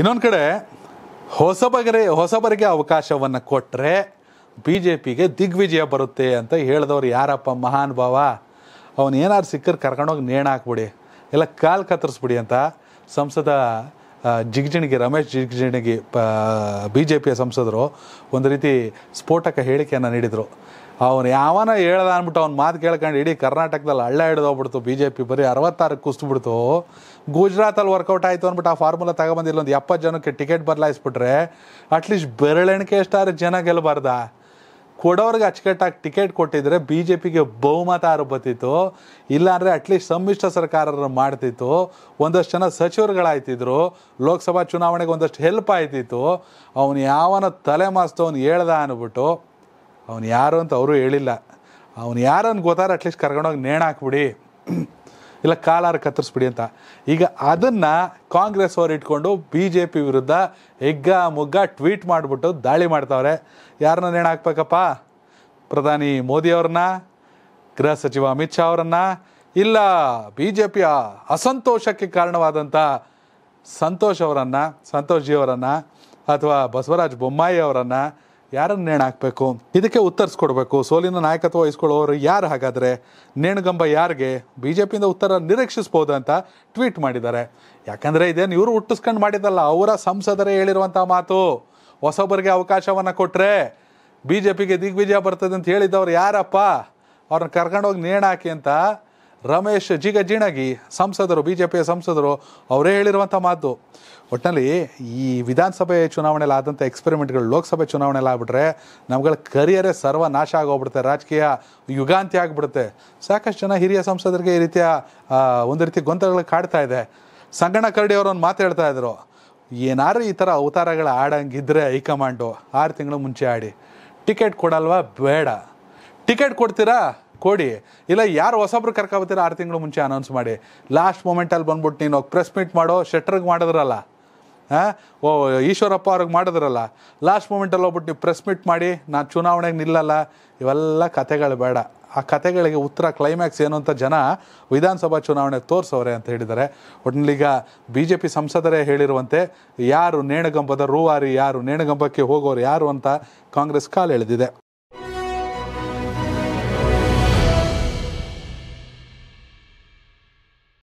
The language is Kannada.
ಇನ್ನೊಂದು ಕಡೆ ಹೊಸಬಗರೆ ಹೊಸಬರಿಗೆ ಅವಕಾಶವನ್ನು ಕೊಟ್ಟರೆ ಬಿ ಜೆ ಪಿಗೆ ದಿಗ್ವಿಜಯ ಬರುತ್ತೆ ಅಂತ ಹೇಳಿದವ್ರು ಯಾರಪ್ಪ ಮಹಾನ್ ಭಾವ ಅವನು ಸಿಕ್ಕರೆ ಕರ್ಕೊಂಡೋಗಿ ನೇಣ ಹಾಕ್ಬಿಡಿ ಎಲ್ಲ ಕಾಲು ಕತ್ತರಿಸ್ಬಿಡಿ ಅಂತ ಸಂಸದ ಜಿಗಜಿಣಿಗೆ ರಮೇಶ್ ಜಿಗಜಿಣಿಗೆ ಬಿ ಜೆ ಪಿಯ ಸಂಸದರು ಒಂದು ರೀತಿ ಸ್ಫೋಟಕ ಹೇಳಿಕೆಯನ್ನು ನೀಡಿದರು ಅವನು ಯಾವನ ಹೇಳ್ದ ಅಂದ್ಬಿಟ್ಟು ಅವ್ನು ಮಾತು ಕೇಳ್ಕೊಂಡು ಇಡೀ ಕರ್ನಾಟಕದಲ್ಲಿ ಹಳ್ಳ ಹಿಡಿದೋಗ್ಬಿಡ್ತು ಬಿ ಜೆ ಪಿ ಬರೀ ಅರವತ್ತಾರಕ್ಕೆ ಕುಸ್ತುಬಿಡ್ತು ಗುಜರಾತಲ್ಲಿ ವರ್ಕೌಟ್ ಆಯಿತು ಅಂದ್ಬಿಟ್ಟು ಆ ಫಾರ್ಮುಲಾ ತಗೊಬಂದಿಲ್ಲ ಒಂದು ಎಪ್ಪತ್ತು ಜನಕ್ಕೆ ಟಿಕೆಟ್ ಬದಲಾಯಿಸ್ಬಿಟ್ರೆ ಅಟ್ಲೀಸ್ಟ್ ಬೆರಳೆಣಿಕೆ ಎಷ್ಟಾರು ಜನ ಗೆಲ್ಲಬಾರ್ದಾ ಕೊಡೋರಿಗೆ ಅಚ್ಚುಕಟ್ಟಾಗಿ ಟಿಕೆಟ್ ಕೊಟ್ಟಿದ್ರೆ ಬಿ ಜೆ ಪಿಗೆ ಬಹುಮತ ಆರು ಬತ್ತಿತ್ತು ಇಲ್ಲಾಂದರೆ ಅಟ್ಲೀಸ್ಟ್ ಸಮ್ಮಿಶ್ರ ಸರ್ಕಾರ ಮಾಡ್ತಿತ್ತು ಒಂದಷ್ಟು ಜನ ಸಚಿವರುಗಳಾಯ್ತಿದ್ರು ಲೋಕಸಭಾ ಚುನಾವಣೆಗೆ ಒಂದಷ್ಟು ಹೆಲ್ಪ್ ಆಯ್ತಿತ್ತು ಅವನು ಯಾವನ ತಲೆ ಅವ್ನು ಹೇಳ್ದ ಅನ್ಬಿಟ್ಟು ಅವನು ಯಾರು ಅಂತ ಅವರು ಹೇಳಿಲ್ಲ ಅವನು ಯಾರನ್ನು ಗೊತ್ತಾರ ಅಟ್ಲೀಸ್ಟ್ ಕರ್ಕೊಂಡೋಗಿ ನೇಣಾಕ್ಬಿಡಿ ಇಲ್ಲ ಕಾಲಾರ ಕತ್ತರಿಸ್ಬಿಡಿ ಅಂತ ಈಗ ಅದನ್ನು ಕಾಂಗ್ರೆಸ್ ಅವರು ಇಟ್ಕೊಂಡು ಬಿ ಜೆ ಪಿ ವಿರುದ್ಧ ಹೆಗ್ಗ ಮುಗ್ಗ ಟ್ವೀಟ್ ಮಾಡಿಬಿಟ್ಟು ದಾಳಿ ಮಾಡ್ತಾವ್ರೆ ಯಾರನ್ನ ನೇಣ ಹಾಕ್ಬೇಕಪ್ಪ ಪ್ರಧಾನಿ ಮೋದಿಯವ್ರನ್ನ ಗೃಹ ಸಚಿವ ಅಮಿತ್ ಶಾ ಅವರನ್ನ ಇಲ್ಲ ಬಿ ಜೆ ಪಿಯ ಅಸಂತೋಷಕ್ಕೆ ಕಾರಣವಾದಂಥ ಸಂತೋಷ್ ಅವರನ್ನು ಸಂತೋಷ್ ಜಿ ಅಥವಾ ಬಸವರಾಜ್ ಬೊಮ್ಮಾಯಿ ಅವರನ್ನು ಯಾರನ್ನು ನೇಣಾಕಬೇಕು ಇದಕ್ಕೆ ಉತ್ತರಿಸ್ಕೊಡ್ಬೇಕು ಸೋಲಿನ ನಾಯಕತ್ವ ವಹಿಸ್ಕೊಳ್ಳೋರು ಯಾರು ಹಾಗಾದರೆ ನೇಣುಗಂಬ ಯಾರಿಗೆ ಬಿ ಜೆ ಪಿಯಿಂದ ಉತ್ತರ ನಿರೀಕ್ಷಿಸ್ಬೋದು ಅಂತ ಟ್ವೀಟ್ ಮಾಡಿದ್ದಾರೆ ಯಾಕಂದರೆ ಇದೇನು ಇವರು ಹುಟ್ಟಿಸ್ಕೊಂಡು ಮಾಡಿದ್ದಲ್ಲ ಅವರ ಸಂಸದರೇ ಹೇಳಿರುವಂಥ ಮಾತು ಹೊಸೊಬ್ಬರಿಗೆ ಅವಕಾಶವನ್ನು ಕೊಟ್ಟರೆ ಬಿ ಜೆ ಪಿಗೆ ದಿಗ್ವಿಜಯ ಬರ್ತದೆ ಅಂತ ಹೇಳಿದ್ದವ್ರು ಯಾರಪ್ಪ ಅವ್ರನ್ನ ಕರ್ಕೊಂಡೋಗಿ ನೇಣಾಕಿ ಅಂತ ರಮೇಶ್ ಜಿಗ ಜಿಣಗಿ ಸಂಸದರು ಬಿ ಜೆ ಪಿಯ ಸಂಸದರು ಅವರೇ ಹೇಳಿರುವಂಥ ಮಾತು ಒಟ್ಟಿನಲ್ಲಿ ಈ ವಿಧಾನಸಭೆ ಚುನಾವಣೆಯಲ್ಲಿ ಆದಂಥ ಎಕ್ಸ್ಪೆರಿಮೆಂಟ್ಗಳು ಲೋಕಸಭೆ ಚುನಾವಣೆಯಲ್ಲಿ ಆಗ್ಬಿಟ್ರೆ ನಮ್ಗಳ ಕರಿಯರೇ ಸರ್ವನಾಶ ಆಗೋಗ್ಬಿಡುತ್ತೆ ರಾಜಕೀಯ ಯುಗಾಂತಿ ಆಗಿಬಿಡುತ್ತೆ ಸಾಕಷ್ಟು ಜನ ಹಿರಿಯ ಸಂಸದರಿಗೆ ಈ ರೀತಿಯ ಒಂದು ರೀತಿ ಗೊಂದಲಗಳು ಕಾಡ್ತಾ ಇದೆ ಸಂಗಣ ಕರಡಿ ಅವರೊಂದು ಮಾತು ಹೇಳ್ತಾ ಇದ್ರು ಏನಾರು ಈ ಥರ ಅವತಾರಗಳು ಆಡಂಗಿದ್ರೆ ಹೈಕಮಾಂಡು ಆರು ತಿಂಗಳು ಮುಂಚೆ ಆಡಿ ಟಿಕೆಟ್ ಕೊಡಲ್ವಾ ಬೇಡ ಟಿಕೆಟ್ ಕೊಡ್ತೀರಾ ಕೊಡಿ ಇಲ್ಲ ಯಾರು ಹೊಸಬ್ರು ಕರ್ಕೊಬತ್ತೀರ ಆರು ತಿಂಗಳು ಮುಂಚೆ ಅನೌನ್ಸ್ ಮಾಡಿ ಲಾಸ್ಟ್ ಮೂಮೆಂಟಲ್ಲಿ ಬಂದ್ಬಿಟ್ಟು ನೀನು ಪ್ರೆಸ್ ಮೀಟ್ ಮಾಡೋ ಶೆಟ್ರಿಗೆ ಮಾಡಿದ್ರಲ್ಲ ಹಾಂ ಓ ಈಶ್ವರಪ್ಪ ಅವ್ರಿಗೆ ಮಾಡಿದ್ರಲ್ಲ ಲಾಸ್ಟ್ ಮೂಮೆಂಟಲ್ಲಿ ಹೋಗ್ಬಿಟ್ಟು ನೀವು ಪ್ರೆಸ್ ಮೀಟ್ ಮಾಡಿ ನಾನು ಚುನಾವಣೆಗೆ ನಿಲ್ಲಲ್ಲ ಇವೆಲ್ಲ ಕಥೆಗಳು ಬೇಡ ಆ ಕಥೆಗಳಿಗೆ ಉತ್ತರ ಕ್ಲೈಮ್ಯಾಕ್ಸ್ ಏನು ಅಂತ ಜನ ವಿಧಾನಸಭಾ ಚುನಾವಣೆ ತೋರಿಸೋರೆ ಅಂತ ಹೇಳಿದ್ದಾರೆ ಒಟ್ನಲ್ಲಿಗ ಬಿ ಜೆ ಪಿ ಸಂಸದರೇ ಹೇಳಿರುವಂತೆ ಯಾರು ನೇಣುಗಂಬದ ರೂವಾರಿ ಯಾರು ನೇಣುಗಂಬಕ್ಕೆ ಹೋಗೋರು ಯಾರು ಅಂತ ಕಾಂಗ್ರೆಸ್ ಎಳೆದಿದೆ